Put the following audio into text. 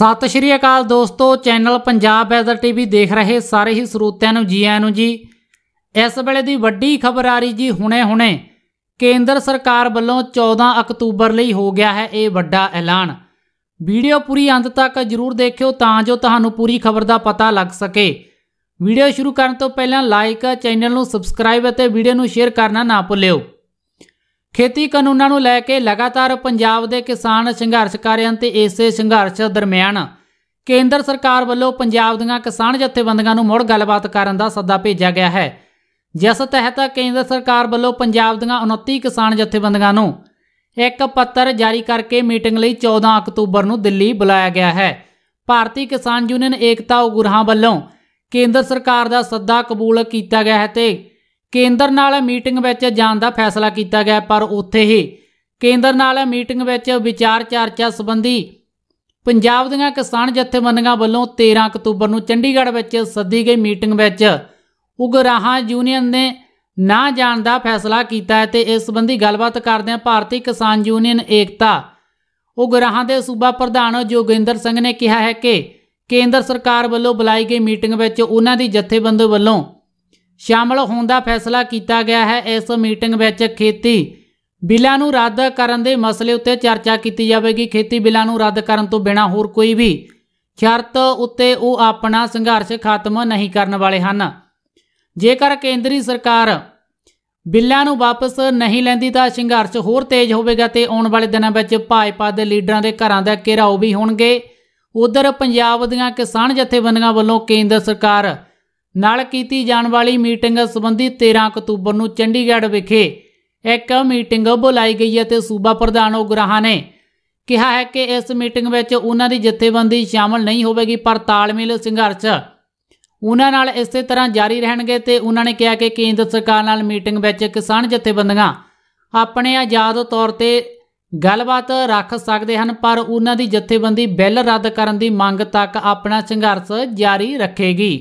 ਸਤਿ ਸ਼੍ਰੀ ਅਕਾਲ ਦੋਸਤੋ channel Punjab weather TV ਦੇਖ ਰਹੇ ਸਾਰੇ ਹੀ ਸਰੋਤਿਆਂ ਨੂੰ ਜੀ ਆਇਆਂ ਨੂੰ ਜੀ ਇਸ ਵੇਲੇ ਦੀ ਵੱਡੀ ਖਬਰ ਆ ਰਹੀ ਜੀ ਹੁਣੇ-ਹੁਣੇ ਕੇਂਦਰ ਸਰਕਾਰ ਵੱਲੋਂ 14 ਅਕਤੂਬਰ ਲਈ ਹੋ ਗਿਆ ਹੈ ਇਹ ਵੱਡਾ ਐਲਾਨ ਵੀਡੀਓ ਪੂਰੀ ਅੰਤ ਤੱਕ ਜਰੂਰ ਦੇਖਿਓ ਤਾਂ ਜੋ ਤੁਹਾਨੂੰ ਪੂਰੀ ਖਬਰ ਦਾ ਪਤਾ ਲੱਗ ਸਕੇ ਵੀਡੀਓ ਸ਼ੁਰੂ ਕਰਨ ਤੋਂ ਪਹਿਲਾਂ ਲਾਈਕ ਚੈਨਲ ਨੂੰ ਸਬਸਕ੍ਰਾਈਬ ਅਤੇ ਵੀਡੀਓ ਨੂੰ ਸ਼ੇਅਰ ਕਰਨਾ ਨਾ ਭੁੱਲਿਓ ਖੇਤੀ ਕਾਨੂੰਨਾਂ ਨੂੰ ਲੈ ਕੇ ਲਗਾਤਾਰ ਪੰਜਾਬ ਦੇ ਕਿਸਾਨ ਸੰਘਰਸ਼ ਕਰ ਰਹੇ ਹਨ ਤੇ ਇਸੇ ਸੰਘਰਸ਼ ਦਰਮਿਆਨ ਕੇਂਦਰ ਸਰਕਾਰ ਵੱਲੋਂ ਪੰਜਾਬ ਦੀਆਂ ਕਿਸਾਨ ਜਥੇਬੰਦੀਆਂ ਨੂੰ ਮੁੜ ਗੱਲਬਾਤ ਕਰਨ ਦਾ ਸੱਦਾ ਭੇਜਿਆ ਗਿਆ ਹੈ ਜਿਸ ਤਹਿਤ ਕੇਂਦਰ ਸਰਕਾਰ ਵੱਲੋਂ ਪੰਜਾਬ ਦੀਆਂ 29 ਕਿਸਾਨ ਜਥੇਬੰਦੀਆਂ ਨੂੰ ਇੱਕ ਪੱਤਰ ਜਾਰੀ ਕਰਕੇ ਮੀਟਿੰਗ ਲਈ 14 ਅਕਤੂਬਰ ਨੂੰ ਦਿੱਲੀ ਬੁਲਾਇਆ ਗਿਆ ਹੈ ਭਾਰਤੀ ਕਿਸਾਨ ਯੂਨੀਅਨ ਏਕਤਾ ਉਗਰਾਹਾਂ ਵੱਲੋਂ ਕੇਂਦਰ ਸਰਕਾਰ ਦਾ ਸੱਦਾ ਕਬੂਲ ਕੀਤਾ ਗਿਆ ਹੈ ਤੇ ਕੇਂਦਰ ਨਾਲ ਮੀਟਿੰਗ ਵਿੱਚ ਜਾਣ ਦਾ ਫੈਸਲਾ ਕੀਤਾ ਗਿਆ ਪਰ ਉੱਥੇ ਹੀ ਕੇਂਦਰ ਨਾਲ ਮੀਟਿੰਗ ਵਿੱਚ ਵਿਚਾਰ ਚਰਚਾ ਸੰਬੰਧੀ ਪੰਜਾਬ ਦੀਆਂ ਕਿਸਾਨ ਜਥੇਬੰਦੀਆਂ ਵੱਲੋਂ 13 ਅਕਤੂਬਰ ਨੂੰ ਚੰਡੀਗੜ੍ਹ ਵਿੱਚ ਸੱਦੀ ਗਈ ਮੀਟਿੰਗ ਵਿੱਚ ਉਗਰਾਹਾ ਯੂਨੀਅਨ ਨੇ ਨਾ ਜਾਣ ਦਾ ਫੈਸਲਾ ਕੀਤਾ ਹੈ ਤੇ ਇਸ ਸੰਬੰਧੀ ਗੱਲਬਾਤ ਕਰਦੇ ਭਾਰਤੀ ਕਿਸਾਨ ਯੂਨੀਅਨ ਏਕਤਾ ਉਗਰਾਹਾ ਦੇ ਸੂਬਾ ਪ੍ਰਧਾਨ ਜੋਗਿੰਦਰ ਸਿੰਘ ਨੇ ਕਿਹਾ ਹੈ ਕਿ ਕੇਂਦਰ ਸਰਕਾਰ ਵੱਲੋਂ ਬੁਲਾਈ ਗਈ ਮੀਟਿੰਗ ਵਿੱਚ ਉਹਨਾਂ ਦੀ ਜਥੇਬੰਦੀ ਵੱਲੋਂ ਸ਼ਾਮਲ ਹੋਣ ਦਾ ਫੈਸਲਾ ਕੀਤਾ ਗਿਆ ਹੈ ਇਸ ਮੀਟਿੰਗ ਵਿੱਚ ਖੇਤੀ ਬਿੱਲਾਂ ਨੂੰ ਰੱਦ ਕਰਨ ਦੇ ਮਸਲੇ ਉੱਤੇ ਚਰਚਾ ਕੀਤੀ ਜਾਵੇਗੀ ਖੇਤੀ ਬਿੱਲਾਂ ਨੂੰ ਰੱਦ ਕਰਨ ਤੋਂ ਬਿਨਾ ਹੋਰ ਕੋਈ ਵੀ ਸ਼ਰਤ ਉੱਤੇ ਉਹ ਆਪਣਾ ਸੰਘਰਸ਼ ਖਤਮ ਨਹੀਂ ਕਰਨ ਵਾਲੇ ਹਨ ਜੇਕਰ ਕੇਂਦਰੀ ਸਰਕਾਰ ਬਿੱਲਾਂ ਨੂੰ ਵਾਪਸ ਨਹੀਂ ਲੈਂਦੀ ਤਾਂ ਸੰਘਰਸ਼ ਹੋਰ ਤੇਜ਼ ਹੋਵੇਗਾ ਤੇ ਆਉਣ ਵਾਲੇ ਦਿਨਾਂ ਵਿੱਚ ਭਾਜਪਾ ਦੇ ਲੀਡਰਾਂ ਦੇ ਘਰਾਂ ਦਾ ਘੇਰਾਓ ਵੀ ਹੋਣਗੇ ਉਧਰ ਪੰਜਾਬ ਦੀਆਂ ਕਿਸਾਨ ਜਥੇਬੰਦੀਆਂ ਵੱਲੋਂ ਕੇਂਦਰ ਸਰਕਾਰ ਨਾਲ ਕੀਤੀ ਜਾਣ ਵਾਲੀ ਮੀਟਿੰਗ ਸੰਬੰਧੀ 13 ਅਕਤੂਬਰ ਨੂੰ ਚੰਡੀਗੜ੍ਹ ਵਿਖੇ ਇੱਕ ਮੀਟਿੰਗ ਬੁਲਾਈ ਗਈ ਹੈ ਤੇ ਸੂਬਾ ਪ੍ਰਧਾਨ ਉਗਰਾਹਾਂ ਨੇ ਕਿਹਾ ਹੈ ਕਿ ਇਸ ਮੀਟਿੰਗ ਵਿੱਚ ਉਹਨਾਂ ਦੀ ਜਥੇਬੰਦੀ ਸ਼ਾਮਲ ਨਹੀਂ ਹੋਵੇਗੀ ਪਰ ਤਾਲਮੇਲ ਸੰਘਰਸ਼ ਉਹਨਾਂ ਨਾਲ ਇਸੇ ਤਰ੍ਹਾਂ ਜਾਰੀ ਰਹਿਣਗੇ ਤੇ ਉਹਨਾਂ ਨੇ ਕਿਹਾ ਕਿ ਕੇਂਦਰ ਸਰਕਾਰ ਨਾਲ ਮੀਟਿੰਗ ਵਿੱਚ ਕਿਸਾਨ ਜਥੇਬੰਦੀਆਂ ਆਪਣੇ ਆਜ਼ਾਦ ਤੌਰ ਤੇ ਗੱਲਬਾਤ ਰੱਖ ਸਕਦੇ ਹਨ ਪਰ ਉਹਨਾਂ ਦੀ ਜਥੇਬੰਦੀ ਬਿੱਲ ਰੱਦ ਕਰਨ ਦੀ ਮੰਗ ਤੱਕ ਆਪਣਾ ਸੰਘਰਸ਼ ਜਾਰੀ ਰੱਖੇਗੀ